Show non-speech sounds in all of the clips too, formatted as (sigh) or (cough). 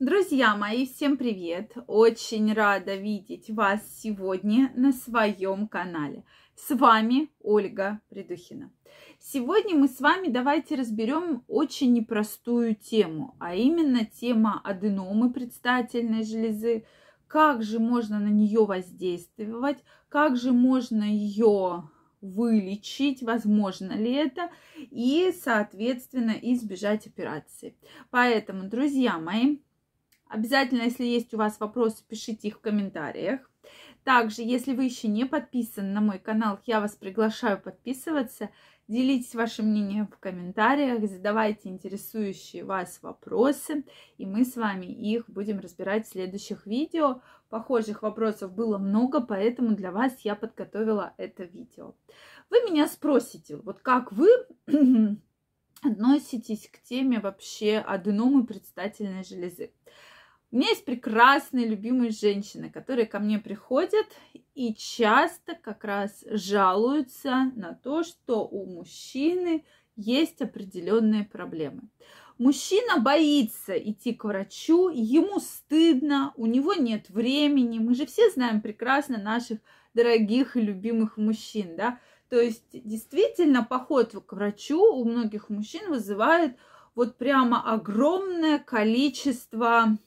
Друзья мои, всем привет! Очень рада видеть вас сегодня на своем канале. С вами Ольга Придухина. Сегодня мы с вами давайте разберем очень непростую тему, а именно тема аденомы предстательной железы, как же можно на нее воздействовать, как же можно ее вылечить, возможно ли это, и, соответственно, избежать операции. Поэтому, друзья мои, Обязательно, если есть у вас вопросы, пишите их в комментариях. Также, если вы еще не подписаны на мой канал, я вас приглашаю подписываться. Делитесь вашим мнением в комментариях, задавайте интересующие вас вопросы, и мы с вами их будем разбирать в следующих видео. Похожих вопросов было много, поэтому для вас я подготовила это видео. Вы меня спросите, вот как вы (clears throat) относитесь к теме вообще аденомы предстательной железы? У меня есть прекрасные, любимые женщины, которые ко мне приходят и часто как раз жалуются на то, что у мужчины есть определенные проблемы. Мужчина боится идти к врачу, ему стыдно, у него нет времени. Мы же все знаем прекрасно наших дорогих и любимых мужчин, да? То есть действительно поход к врачу у многих мужчин вызывает вот прямо огромное количество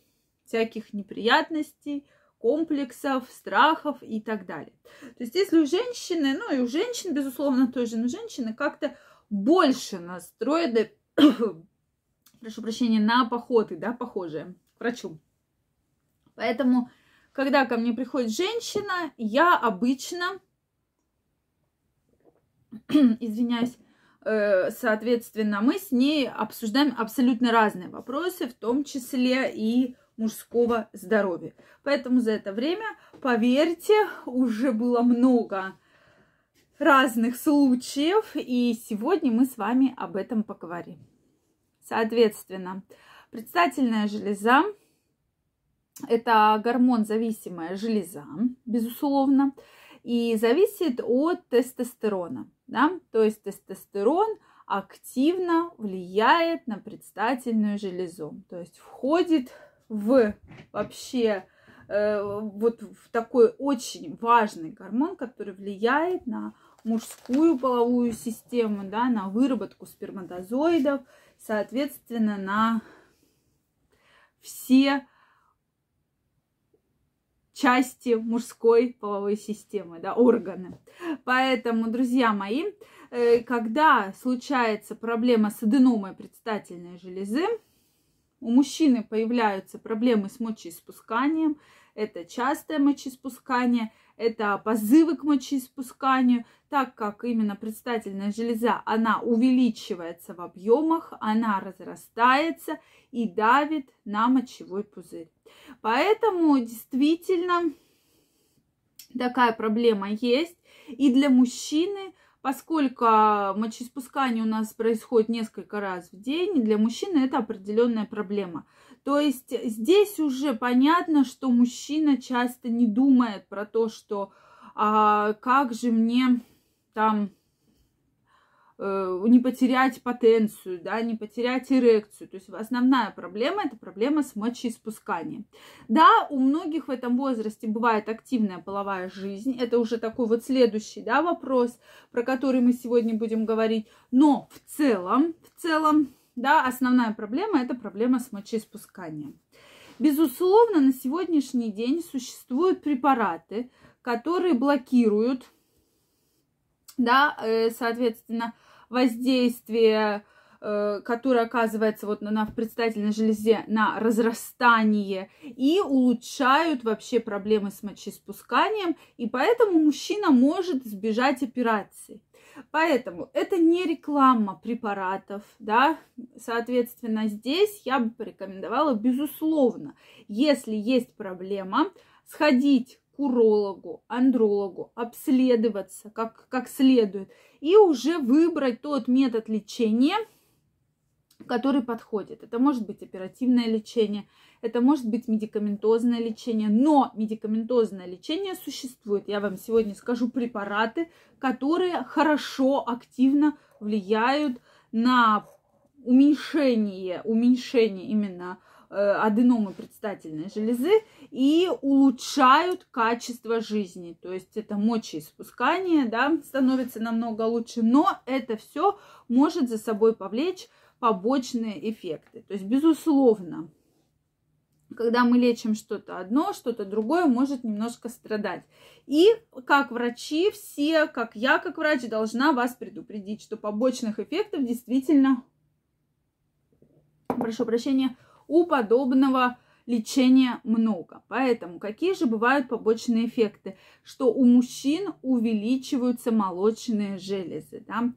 всяких неприятностей, комплексов, страхов и так далее. То есть если у женщины, ну и у женщин, безусловно, тоже, но женщины как-то больше настроены, (coughs) прошу прощения, на походы, да, похожие к врачу. Поэтому, когда ко мне приходит женщина, я обычно, (coughs) извиняюсь, э, соответственно, мы с ней обсуждаем абсолютно разные вопросы, в том числе и мужского здоровья. Поэтому за это время, поверьте, уже было много разных случаев, и сегодня мы с вами об этом поговорим. Соответственно, предстательная железа – это гормон-зависимая железа, безусловно, и зависит от тестостерона. Да? То есть тестостерон активно влияет на предстательную железу, то есть входит в вообще э, вот в такой очень важный гормон, который влияет на мужскую половую систему, да, на выработку сперматозоидов, соответственно, на все части мужской половой системы, да, органы. Поэтому, друзья мои, э, когда случается проблема с аденомой предстательной железы, у мужчины появляются проблемы с мочеиспусканием, это частое мочеиспускание, это позывы к мочеиспусканию, так как именно предстательная железа, она увеличивается в объемах, она разрастается и давит на мочевой пузырь. Поэтому действительно такая проблема есть. И для мужчины Поскольку мочеиспускание у нас происходит несколько раз в день, для мужчины это определенная проблема. То есть здесь уже понятно, что мужчина часто не думает про то, что а, как же мне там Э, не потерять потенцию, да, не потерять эрекцию. То есть основная проблема – это проблема с мочеиспусканием. Да, у многих в этом возрасте бывает активная половая жизнь. Это уже такой вот следующий да, вопрос, про который мы сегодня будем говорить. Но в целом, в целом, да, основная проблема – это проблема с мочеиспусканием. Безусловно, на сегодняшний день существуют препараты, которые блокируют да, э, соответственно, воздействие, э, которое оказывается вот на, в предстательной железе на разрастание, и улучшают вообще проблемы с мочеиспусканием, и поэтому мужчина может избежать операции. Поэтому это не реклама препаратов, да, соответственно, здесь я бы порекомендовала, безусловно, если есть проблема, сходить к урологу, андрологу, обследоваться как, как следует и уже выбрать тот метод лечения, который подходит. Это может быть оперативное лечение, это может быть медикаментозное лечение, но медикаментозное лечение существует. Я вам сегодня скажу препараты, которые хорошо, активно влияют на уменьшение, уменьшение именно аденомы э, предстательной железы и улучшают качество жизни. То есть это мочеиспускание да, становится намного лучше, но это все может за собой повлечь побочные эффекты. То есть, безусловно, когда мы лечим что-то одно, что-то другое может немножко страдать. И как врачи все, как я как врач, должна вас предупредить, что побочных эффектов действительно, прошу прощения, у подобного лечения много. Поэтому какие же бывают побочные эффекты? Что у мужчин увеличиваются молочные железы. Да?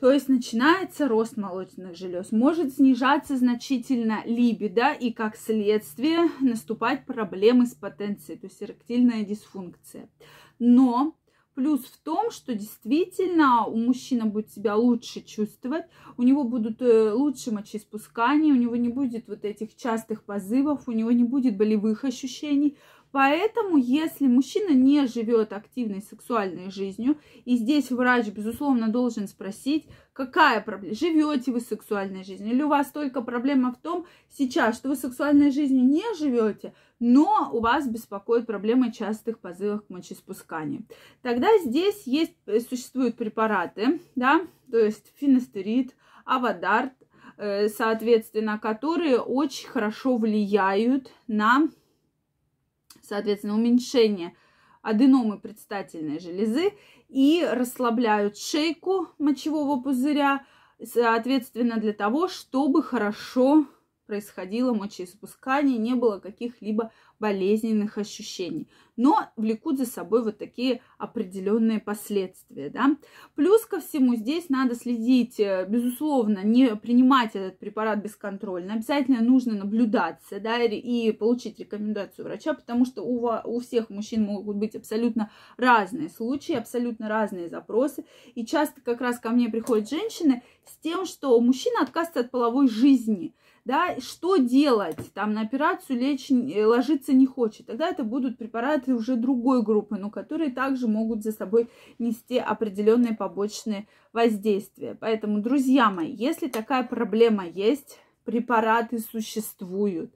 То есть начинается рост молочных желез, может снижаться значительно либидо и как следствие наступать проблемы с потенцией, то есть эректильная дисфункция. Но Плюс в том, что действительно у мужчины будет себя лучше чувствовать, у него будут э, лучше мочеиспускания, у него не будет вот этих частых позывов, у него не будет болевых ощущений, Поэтому, если мужчина не живет активной сексуальной жизнью, и здесь врач, безусловно, должен спросить, какая проблема, живете вы сексуальной жизнью, или у вас только проблема в том сейчас, что вы сексуальной жизнью не живете, но у вас беспокоит проблемы частых позывов к мочеиспусканию. Тогда здесь есть, э, существуют препараты, да, то есть финастерид, авадарт, э, соответственно, которые очень хорошо влияют на соответственно, уменьшение аденомы предстательной железы и расслабляют шейку мочевого пузыря, соответственно, для того, чтобы хорошо происходило мочеиспускание, не было каких-либо болезненных ощущений. Но влекут за собой вот такие определенные последствия. Да? Плюс ко всему здесь надо следить, э, безусловно, не принимать этот препарат бесконтрольно. Обязательно нужно наблюдаться да, и получить рекомендацию врача, потому что у, у всех мужчин могут быть абсолютно разные случаи, абсолютно разные запросы. И часто как раз ко мне приходят женщины с тем, что мужчина отказывается от половой жизни – да, что делать, там, на операцию лечь, э, ложиться не хочет, тогда это будут препараты уже другой группы, но которые также могут за собой нести определенные побочные воздействия. Поэтому, друзья мои, если такая проблема есть, препараты существуют,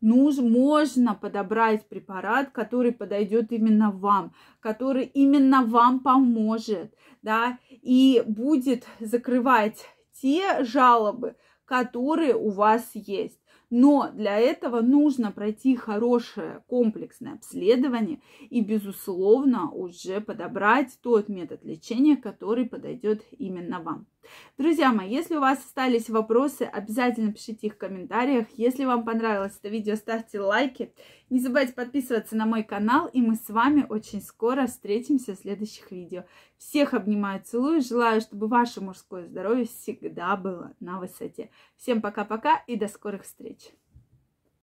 нужно, можно подобрать препарат, который подойдет именно вам, который именно вам поможет, да, и будет закрывать те жалобы, которые у вас есть. Но для этого нужно пройти хорошее комплексное обследование и, безусловно, уже подобрать тот метод лечения, который подойдет именно вам. Друзья мои, если у вас остались вопросы, обязательно пишите их в комментариях. Если вам понравилось это видео, ставьте лайки. Не забывайте подписываться на мой канал, и мы с вами очень скоро встретимся в следующих видео. Всех обнимаю, целую, желаю, чтобы ваше мужское здоровье всегда было на высоте. Всем пока-пока и до скорых встреч!